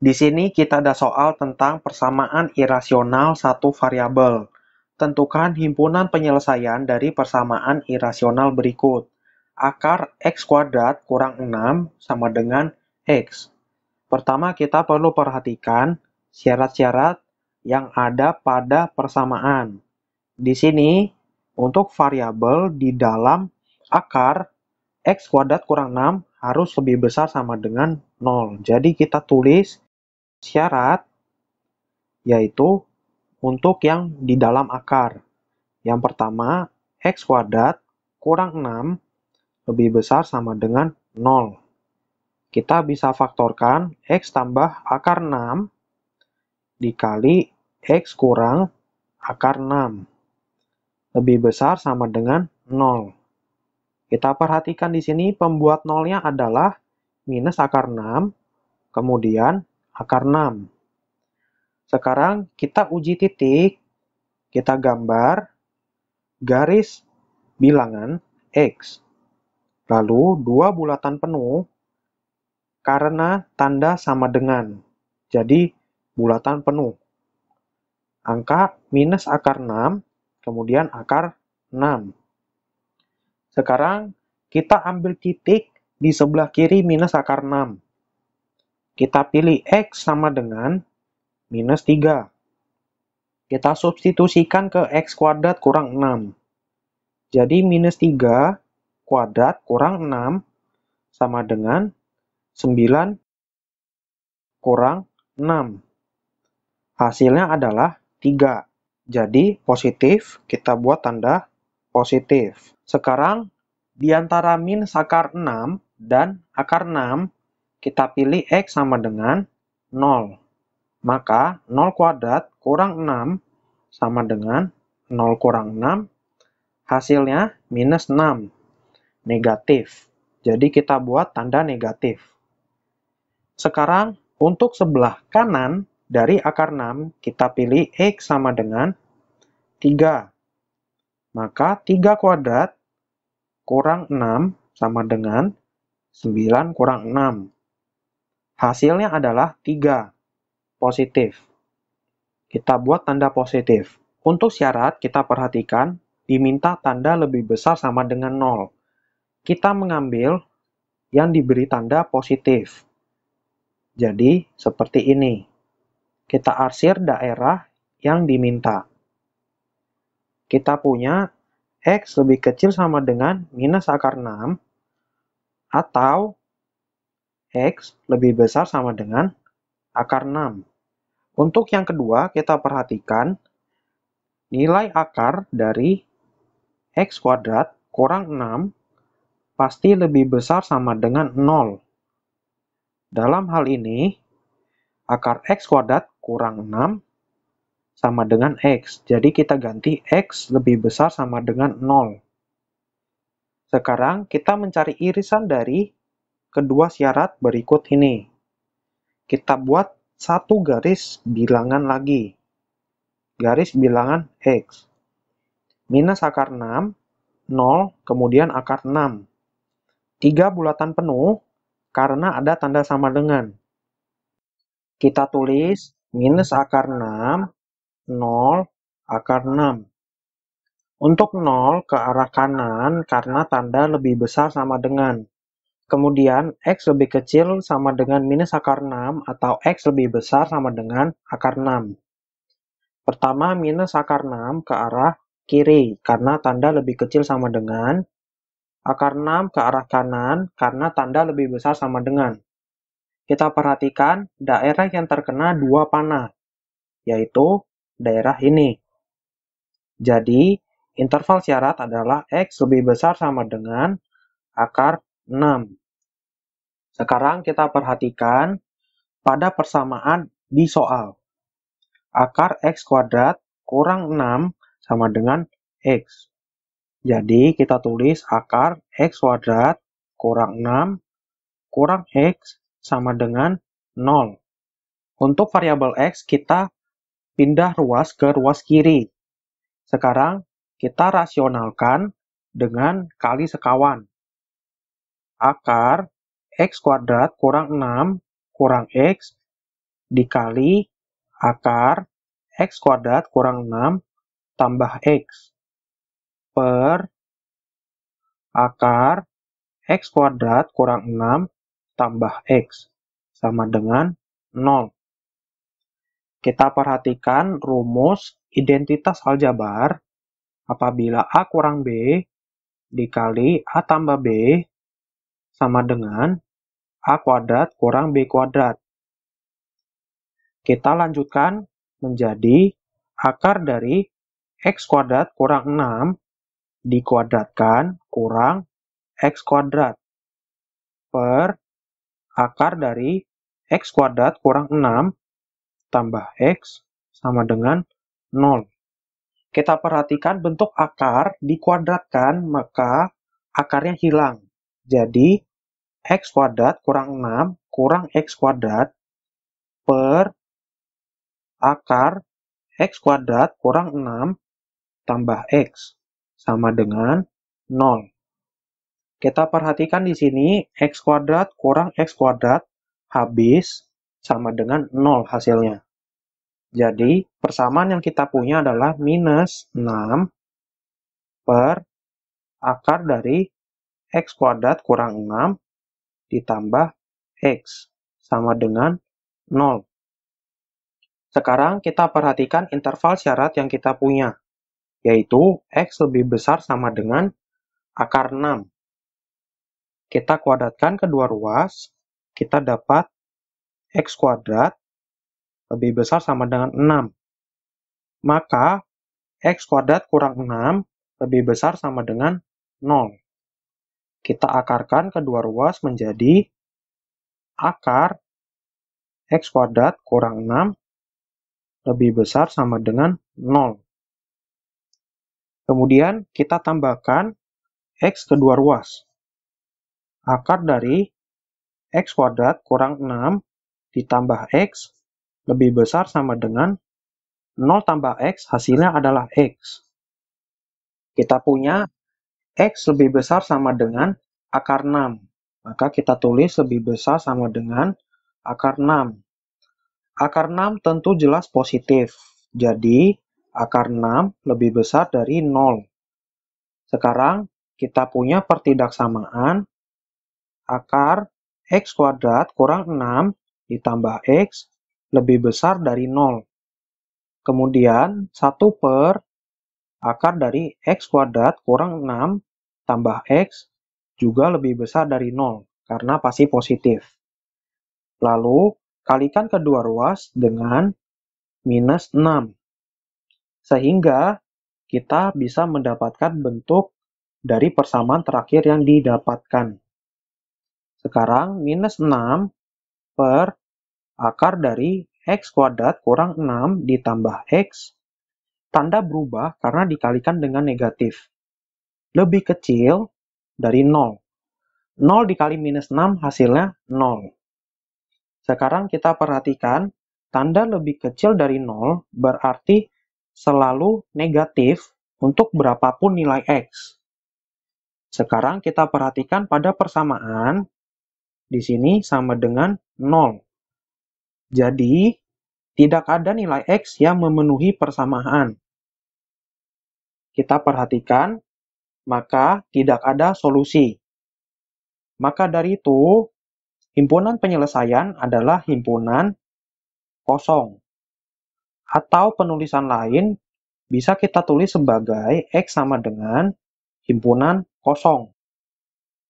Di sini kita ada soal tentang persamaan irasional satu variabel. Tentukan himpunan penyelesaian dari persamaan irasional berikut. Akar x kuadrat kurang 6 sama dengan x. Pertama kita perlu perhatikan syarat-syarat yang ada pada persamaan. Di sini untuk variabel di dalam akar x kuadrat kurang 6 harus lebih besar sama dengan 0. Jadi kita tulis syarat, yaitu untuk yang di dalam akar. Yang pertama, x kuadrat kurang 6 lebih besar sama dengan 0. Kita bisa faktorkan x tambah akar 6 dikali x kurang akar 6 lebih besar sama dengan 0. Kita perhatikan di sini pembuat nolnya adalah minus akar 6, kemudian akar 6. Sekarang kita uji titik, kita gambar garis bilangan X. Lalu dua bulatan penuh karena tanda sama dengan, jadi bulatan penuh. Angka minus akar 6, kemudian akar 6. Sekarang kita ambil titik di sebelah kiri minus akar 6. Kita pilih X sama dengan minus 3. Kita substitusikan ke X kuadrat kurang 6. Jadi minus 3 kuadrat kurang 6 sama dengan 9 kurang 6. Hasilnya adalah 3. Jadi positif, kita buat tanda positif. Sekarang, di antara min akar 6 dan akar 6, kita pilih X sama dengan 0. Maka 0 kuadrat kurang 6 sama dengan 0 kurang 6. Hasilnya minus 6. Negatif. Jadi kita buat tanda negatif. Sekarang untuk sebelah kanan dari akar 6 kita pilih X sama dengan 3. Maka 3 kuadrat kurang 6 sama dengan 9 kurang 6 Hasilnya adalah 3. Positif. Kita buat tanda positif. Untuk syarat, kita perhatikan diminta tanda lebih besar sama dengan 0. Kita mengambil yang diberi tanda positif. Jadi, seperti ini. Kita arsir daerah yang diminta. Kita punya X lebih kecil sama dengan minus akar 6 atau X lebih besar sama dengan akar 6. Untuk yang kedua, kita perhatikan nilai akar dari X kuadrat kurang 6 pasti lebih besar sama dengan 0. Dalam hal ini, akar X kuadrat kurang 6 sama dengan X. Jadi kita ganti X lebih besar sama dengan 0. Sekarang kita mencari irisan dari kedua syarat berikut ini. Kita buat satu garis bilangan lagi. Garis bilangan X. Minus akar 6, 0, kemudian akar 6. Tiga bulatan penuh karena ada tanda sama dengan. Kita tulis minus akar 6, 0, akar 6. Untuk 0 ke arah kanan karena tanda lebih besar sama dengan. Kemudian, x lebih kecil sama dengan minus akar 6 atau x lebih besar sama dengan akar 6. Pertama, minus akar 6 ke arah kiri karena tanda lebih kecil sama dengan. Akar 6 ke arah kanan karena tanda lebih besar sama dengan. Kita perhatikan daerah yang terkena dua panah, yaitu daerah ini. Jadi, interval syarat adalah x lebih besar sama dengan akar 6. Sekarang kita perhatikan pada persamaan di soal. Akar X kuadrat kurang 6 sama dengan X. Jadi kita tulis akar X kuadrat kurang 6 kurang X sama dengan 0. Untuk variabel X kita pindah ruas ke ruas kiri. Sekarang kita rasionalkan dengan kali sekawan. Akar x kuadrat kurang 6 kurang x dikali akar x kuadrat kurang 6 tambah x per akar x kuadrat kurang 6 tambah x sama dengan 0. Kita perhatikan rumus identitas aljabar apabila A kurang B dikali A tambah B sama dengan a kuadrat kurang b kuadrat. Kita lanjutkan menjadi akar dari x kuadrat kurang 6 dikuadratkan kurang x kuadrat per akar dari x kuadrat kurang 6 tambah x sama dengan 0. Kita perhatikan bentuk akar dikuadratkan maka akarnya hilang. Jadi x kuadrat kurang 6 kurang x kuadrat per akar x kuadrat kurang 6 tambah x sama dengan 0. Kita perhatikan di sini x kuadrat kurang x kuadrat habis sama dengan 0 hasilnya. Jadi persamaan yang kita punya adalah minus 6 per akar dari x kuadrat kurang 6 ditambah X sama dengan 0. Sekarang kita perhatikan interval syarat yang kita punya, yaitu X lebih besar sama dengan akar 6. Kita kuadratkan kedua ruas, kita dapat X kuadrat lebih besar sama dengan 6. Maka X kuadrat kurang 6 lebih besar sama dengan 0. Kita akarkan kedua ruas menjadi akar x kuadrat kurang 6 lebih besar sama dengan 0. Kemudian kita tambahkan x kedua ruas. Akar dari x kuadrat kurang 6 ditambah x lebih besar sama dengan 0 tambah x hasilnya adalah x. Kita punya x lebih besar sama dengan akar 6. Maka kita tulis lebih besar sama dengan akar 6. Akar 6 tentu jelas positif. Jadi, akar 6 lebih besar dari 0. Sekarang, kita punya pertidaksamaan akar x kuadrat kurang 6 ditambah x lebih besar dari 0. Kemudian, 1 per akar dari x kuadrat kurang 6 tambah X juga lebih besar dari 0 karena pasti positif. Lalu, kalikan kedua ruas dengan minus 6. Sehingga kita bisa mendapatkan bentuk dari persamaan terakhir yang didapatkan. Sekarang minus 6 per akar dari x kuadrat kurang 6 ditambah x, tanda berubah karena dikalikan dengan negatif lebih kecil dari 0. 0 dikali minus 6 hasilnya 0. Sekarang kita perhatikan, tanda lebih kecil dari 0 berarti selalu negatif untuk berapapun nilai X. Sekarang kita perhatikan pada persamaan, di sini sama dengan 0. Jadi, tidak ada nilai X yang memenuhi persamaan. Kita perhatikan, maka tidak ada solusi. Maka dari itu, himpunan penyelesaian adalah himpunan kosong. Atau penulisan lain bisa kita tulis sebagai X sama dengan himpunan kosong.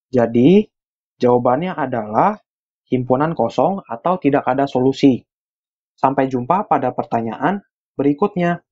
Jadi, jawabannya adalah himpunan kosong atau tidak ada solusi. Sampai jumpa pada pertanyaan berikutnya.